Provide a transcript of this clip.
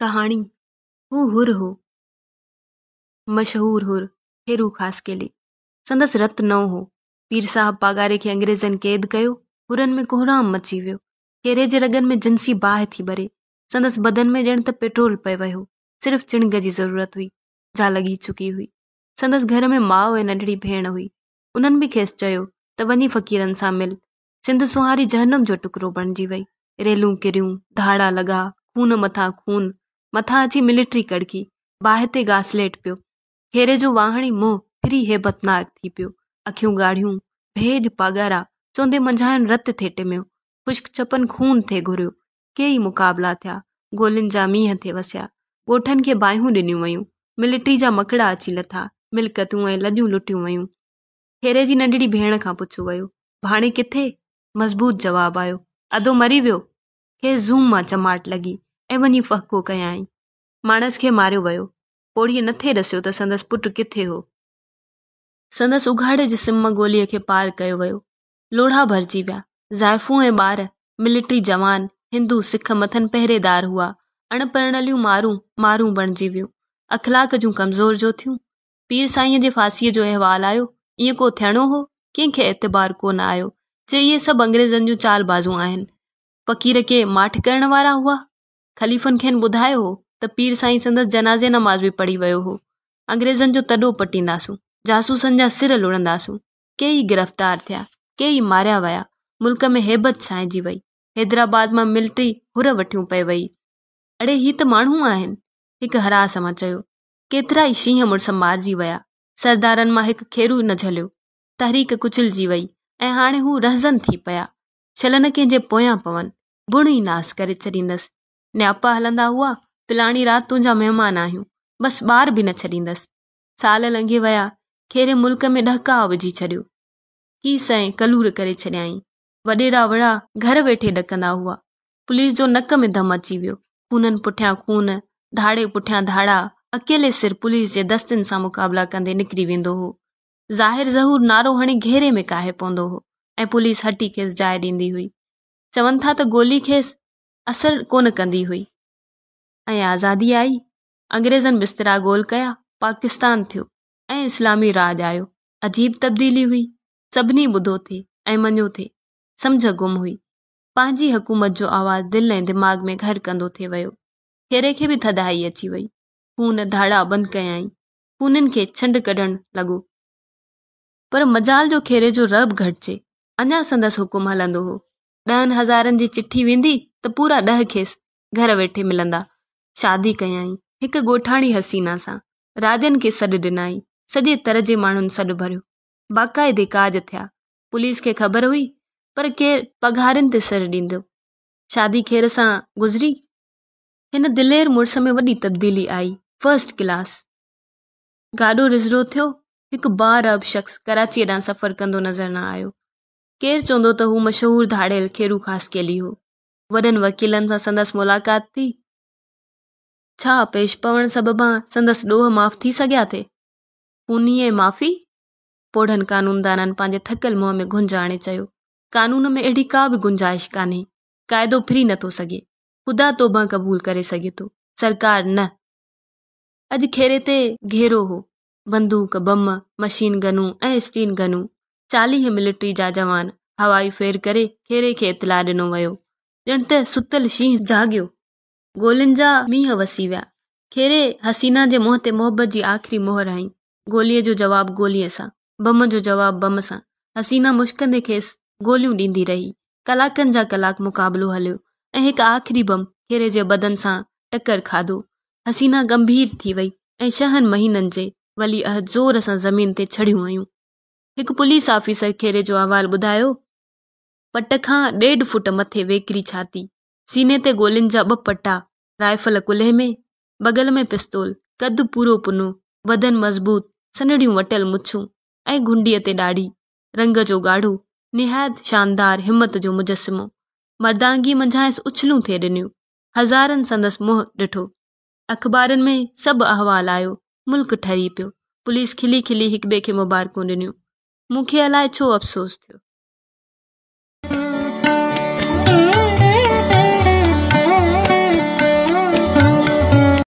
कहानी हूँ हुर हो मशहूर हुर हेरू खास के लिए संदस रत न हो पीर साहब पागारे के अंग्रेजन कैद कयो हुरन में कोहराम मची वियो केरे जे रगन में जंसी बाह थी भरे संदस बदन में जण त पेट्रोल पे वियो सिर्फ़ चिणग जी ज़रूरत हुई जा लगी चुकी हुई संदस घर में माओ ए नंढड़ी भेण हुई उनन भी खेस चयो त वनी फकीरन सां मिल सिंध सुहारी जहनम जो टुकड़ो बणजी वई रेलू किरियूं धाड़ा लगा खून मथा खून ಮಥಾಜಿ ಮಿಲಿಟ್ರಿ ಕಡ್ಕಿ ಬಾಹಿತೆ ಗಾಸಲೇಟ್ पियो खेरे जो वाहणी मुंहुं फिरी हेबतनाक थी पियो अखियूं ॻाढ़ियूं भेज पागारा चौंदे मंझायन रत थे टिमियो खुश्क छपन खून थे घुरियो कई मुक़ाबिला थिया गोलियुनि जा मींहं थे वसिया गोठन के बाहियूं ॾिनियूं वयूं मिलिट्री जा मकड़ा अची लथा मिलकतू ऐं लॾियूं लुटियूं वयूं खेरे जी नंढड़ी भेण का पुछो वो भाणे किथे मज़बूत जवाब आयो अदो मरी वो खे ज़ूम मां चमाट लगी ऐं वञी पको कयाई माणस खे मारियो वियो पोड़ीअ नथे ॾिसियो त संदसि पुट किथे हो संदसि उघाड़े जी सिम ॻोलीअ खे पार कयो वियो लोहा भरिजी विया ज़ाइफ़ू ऐं ॿार मिलिट्री जवान हिंदू सिख मथनि पहिरेदार हुआ अणपणलियूं मारूं मारूं बणिजी वियूं अखलाक जूं कमज़ोर जो थियूं पीर साईंअ जे फासीअ जो अहिवालु आयो ईअं को थियणो हो कंहिंखे ऐतबार कोन आयो चई सभु अंग्रेज़नि जूं चार बाज़ू आहिनि फ़क़ीर खे माठ करण वारा हुआ ख़लीफ़ खेनि ॿुधायो हो त पीर सांई संदसि जनाज़े नमाज़ बि पढ़ी वियो हो अंग्रेज़नि जो तॾो पटींदासूं जासूसनि जा सिर लुड़ंदासूं कई गिरफ़्तार थिया कई मारिया विया मुल्क में हेबत छांइजी वई हैदराबाद मां मिल्ट्री हुर वठी पए वई अड़े ही त माण्हू आहिनि हिकु हरास मां चयो केतिरा ई शींहं मुड़स मारिजी विया सरदारनि मां हिकु खेरु न झलियो तहरीक कुचलिजी वई ऐं हाणे हू रहज़न थी पिया छलन कंहिंजे पोयां पवनि बुड़ी नास करे छॾींदसि न्यापा हलंदा हुआ पिलाणी रात तुझा मेहमान आहियूं बस बार भी न छॾींदसि साल लंघी विया खेरे मुल्क में ॾहका विझी छो कीस ऐं कलूर कर छॾियाईं वॾेरा वड़ा घर वेठे डकंदा हुआ पुलिस जो नक में दम अची वो खूनन पुठियां खून धाड़े पुठियां धाड़ा अकेले सिर पुलिस के दस्तनि से मुक़ाबिला कंदे निकिरी वेंदो हो ज़ाहिर ज़हूर नारो हणी घेरे में काहे पौ हो ऐं पुलिस हटी खेसि जाए ॾींदी हुई चवन था तो गोली खेस असर कोन कंदी हुई ऐं आज़ादी आई अंग्रेज़नि बिस्तरा गोल कया पाकिस्तान थियो ऐं इस्लामी राज आयो अजीब तब्दीली हुई सभिनी ॿुधो थे ऐं मञियो थे समुझ गुम हुई पंहिंजी हुकूमत जो आवाज़ु दिलि ऐं दिमाग़ में घर कंदो थिए वियो खेरे खे बि थदाई अची वई खून धाड़ा बंदि कयाई हुननि खे छंड कढणु लॻो पर मज़ाल जो खेरे जो रब घटिजे अञा संदसि हुकुम हलंदो हो ॾहनि हज़ारनि जी चिठी वेंदी त पूरा ॾह खेसि घर वेठे मिलंदा शादी कयाई हिकु ॻोठाणी हसीना सां राजनि खे सॾु ॾिनाई सॼे तर जे माण्हुनि सॾु भरियो बाक़ाइदे काज थिया पुलिस खे ख़बर हुई पर केरु पघारनि ते सॾु ॾींदो शादी खेर सां गुज़री हिन दिलेर मुड़ुस में वॾी तब्दीली आई फर्स्ट क्लास गाॾो रिज़रो थियो हिकु अब शख़्स कराचीअ ॾांहुं सफ़र कंदो नज़र न आयो केरु चवंदो त हू मशहूरु धाड़ियल खेरू ख़ासि केली हो वॾनि वकीलनि सां संदसि मुलाक़ात थी छा पेश पवण सबबु संदसि ॾोह माफ़ु थी सघिया थे पुनीऐ माफ़ी पोढनि कानूनदाननि पंहिंजे थकियल मुंहं में गुंज आणे चयो कानून में अहिड़ी का बि गुंजाइश कान्हे क़ाइदो फिरी नथो सघे ख़ुदा तो मां क़बूल करे सघे थो सरकार न अॼु खेरे ते घेरो हो बंदूक बम मशीन गनू ऐं स्टील गनू चालीह मिलिट्री जा जवान हवाई फेर करे खेरे खे इतलाह ॾिनो वियो ॼण त सुतल शींहं जाॻियो गोलियुनि जा मींहं वसी विया खेरे हसीना जे मुंहं ते मोहबत जी आख़िरी मोहर आई गोलीअ जो जवाबु गोलीअ सां बम जो जवाबु बम सां हसीना मुश्कंदे खेसि गोलियूं ॾींदी रही कलाकनि जा कलाक मुक़ाबिलो हलियो ऐं हिकु आख़िरी बम खेरे जे बदन सां टकर खाधो हसीना गंभीर थी वई ऐं छहनि महीननि जे वली अह ज़ोर सां ज़मीन ते छॾियूं हुयूं हिकु पुलिस ऑफिसर खेरे जो अवाल ॿुधायो பட்டкха 1.5 फुट மதே வகரி சாதி সিনেதே گولின் ஜப பட்டா राइफल குலேமே बगलமே पिस्टल தது புரோபுன வதன் மஜபூத் சனடி வட்டல் முச்சு அய் குண்டி ஏ தே டாடி ரங்க ஜோ गाढू நிஹத் ஷாண்டார் ஹிம்மத் ஜோ முஜஸ்மோ மர்தாங்கி மஞ்சாய்ஸ் உச்லு தேடினியோ ஹাজারன் சந்தஸ் முஹ் டிઠோ அக்பாரன் மே சப் அஹவால் ஆயோ முல்க் ಠரி ピ ओ पुलिस खली खली हिक बेके मुबारको देनियो मुखे अलாய் சோ अफसोस थ्यो